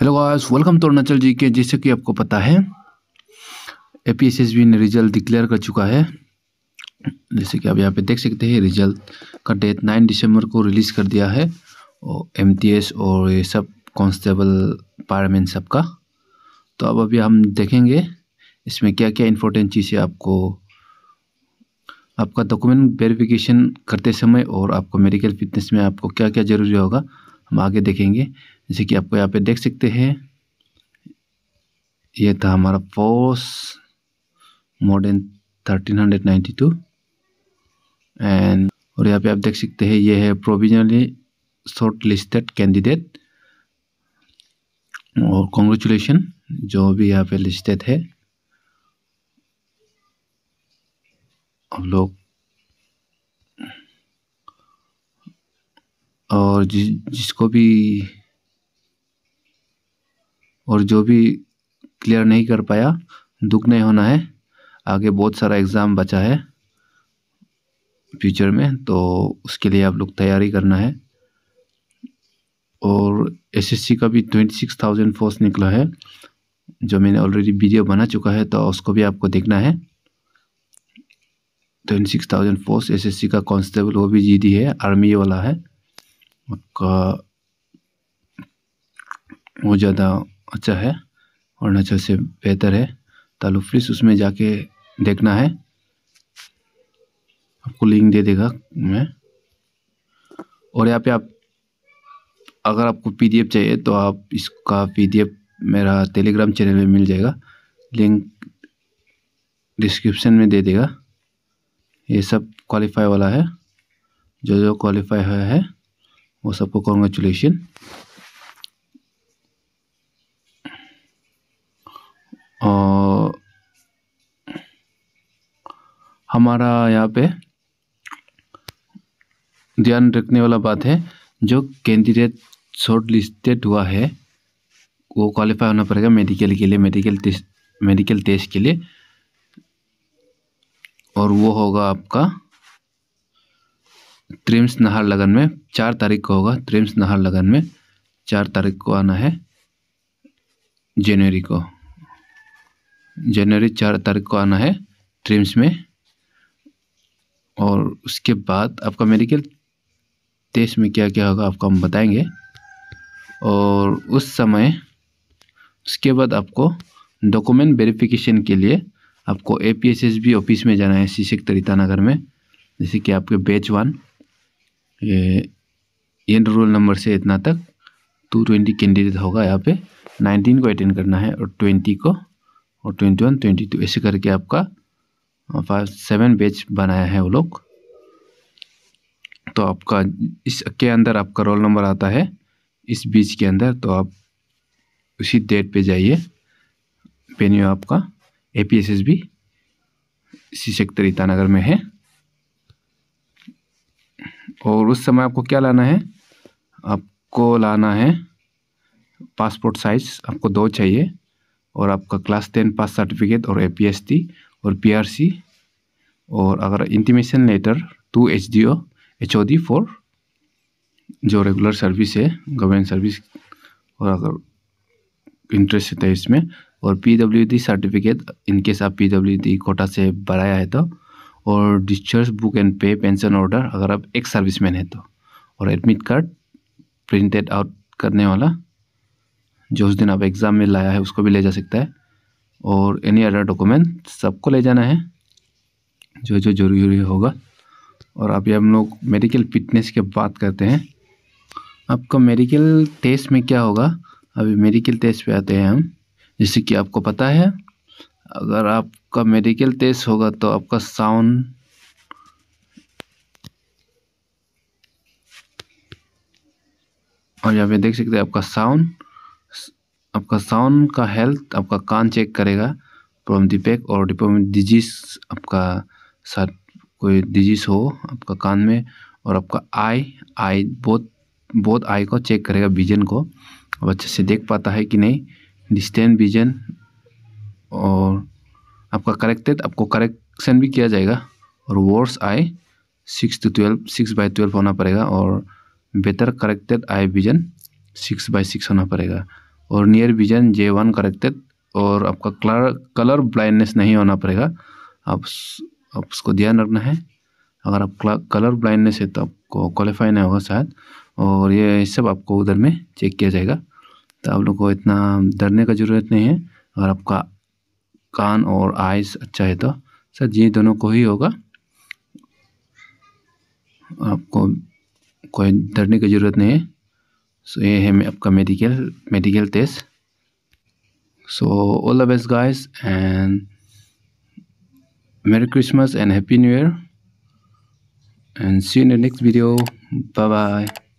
hello guys welcome to Arunachal G के जैसे कि आपको पता है A P S S B ने रिजल्ट डिक्लेयर कर चुका है जैसे कि आप यहाँ पे देख सकते हैं रिजल्ट का डेट नाइन दिसंबर को रिलीज़ कर दिया है और एम टी एस और ये सब कांस्टेबल पार्लियामेंट सब का तो अब अभी हम देखेंगे इसमें क्या क्या इंपॉर्टेंट चीज़ें आपको आपका डॉक्यूमेंट वेरिफिकेशन करते समय और आपको मेडिकल फिटनेस में आपको क्या क्या ज़रूरी होगा हम आगे देखेंगे जैसे कि आपको यहाँ पे देख सकते हैं ये था हमारा more modern thirteen hundred ninety two and और यहाँ पे आप देख सकते हैं ये है प्रोविजनली शॉर्ट लिस्टेड कैंडिडेट और कॉन्ग्रेचुलेशन जो भी यहाँ पे लिस्टेड है हम लोग और जिसको भी और जो भी क्लियर नहीं कर पाया दुख नहीं होना है आगे बहुत सारा एग्ज़ाम बचा है फ्यूचर में तो उसके लिए आप लोग तैयारी करना है और एसएससी का भी ट्वेंटी सिक्स थाउजेंड फोर्स निकला है जो मैंने ऑलरेडी वीडियो बना चुका है तो उसको भी आपको देखना है twenty six thousand force S S C का कॉन्स्टेबल वो भी जी है आर्मी वाला है वो ज़्यादा अच्छा है अरुणाचल से बेहतर है तालु फ्रिज उसमें जाके देखना है आपको लिंक दे देगा मैं और यहाँ पे आप अगर आपको पीडीएफ चाहिए तो आप इसका पीडीएफ मेरा टेलीग्राम चैनल में मिल जाएगा लिंक डिस्क्रिप्शन में दे देगा ये सब क्वालिफाई वाला है जो जो क्वालिफाई है वो सबको कॉन्ग्रेचुलेशन हमारा यहाँ पे ध्यान रखने वाला बात है जो कैंडिडेट शॉर्ट लिस्टेड हुआ है वो क्वालिफाई होना पड़ेगा मेडिकल के लिए मेडिकल टेस्ट मेडिकल टेस्ट के लिए और वो होगा आपका ट्रिम्स नहर लगन में चार तारीख को होगा ट्रिम्स नहर लगन में चार तारीख को आना है जनवरी को जनवरी चार तारीख को आना है ट्रिम्स में और उसके बाद आपका मेडिकल टेस्ट में क्या क्या होगा आपको हम बताएंगे और उस समय उसके बाद आपको डॉक्यूमेंट वेरिफिकेशन के लिए आपको A P S S B office में जाना है शीशक तरीतानगर में जैसे कि आपके बैच वन ये एंड रोल नंबर से इतना तक टू ट्वेंटी कैंडिडेट होगा यहाँ पे नाइनटीन को अटेंड करना है और ट्वेंटी को और ट्वेंटी वन ट्वेंटी टू ऐसे करके आपका सेवन बेच बनाया है वो लोग तो आपका इसके अंदर आपका रोल नंबर आता है इस बीच के अंदर तो आप उसी डेट पे जाइए वेन्यू आपका A P S S B इसी सेक्टर ईटानगर में है और उस समय आपको क्या लाना है आपको लाना है पासपोर्ट साइज़ आपको दो चाहिए और आपका क्लास टेन पास सर्टिफिकेट और ए पी एस टी और पी और अगर intimation letter to H D O H O D for जो रेगुलर सर्विस है गवर्नमेंट सर्विस और अगर इंटरेस्ट है तो इसमें और P W D certificate in case आप पी डब्ल्यू डी कोटा से बढ़ाया है तो और discharge book and pay pension order अगर आप एक सर्विस मैन है तो और एडमिट कार्ड प्रिंटेड आउट करने वाला जो उस दिन आप एग्ज़ाम में लाया है उसको भी ले जा सकता है और एनी अदर डॉक्यूमेंट सबको ले जाना है जो जो ज़रूरी होगा और अभी हम लोग मेडिकल फिटनेस के बात करते हैं आपका मेडिकल टेस्ट में क्या होगा अभी मेडिकल टेस्ट पे आते हैं हम जैसे कि आपको पता है अगर आपका मेडिकल टेस्ट होगा तो आपका साउंड और यहाँ पे देख सकते हैं आपका साउंड आपका साउंड का हेल्थ आपका कान चेक करेगा फ्रॉम डिपेक्ट और डिजीज आपका साथ कोई डिजीज हो आपका कान में और आपका आई आई बहुत बहुत आई को चेक करेगा विजन को अब अच्छे से देख पाता है कि नहीं डिस्टेंट विजन और आपका करेक्टेड आपको करेक्शन भी किया जाएगा और worse eye six to twelve six by twelve होना पड़ेगा और better corrected eye vision six by six होना पड़ेगा और near vision J one corrected और आपका कलर कलर ब्लाइंडनेस नहीं होना पड़ेगा आप आप उसको ध्यान रखना है अगर आप कलर ब्लाइंडनेस है तो आपको क्वालिफाई नहीं होगा शायद और ये सब आपको उधर में चेक किया जाएगा तो आप लोग को इतना डरने का ज़रूरत नहीं है अगर आपका कान और आइस अच्छा है तो सर ये दोनों को ही होगा आपको कोई डरने की ज़रूरत नहीं है सो ये है आपका medical medical test so all the best guys and merry Christmas and happy new year and see you in the next video bye bye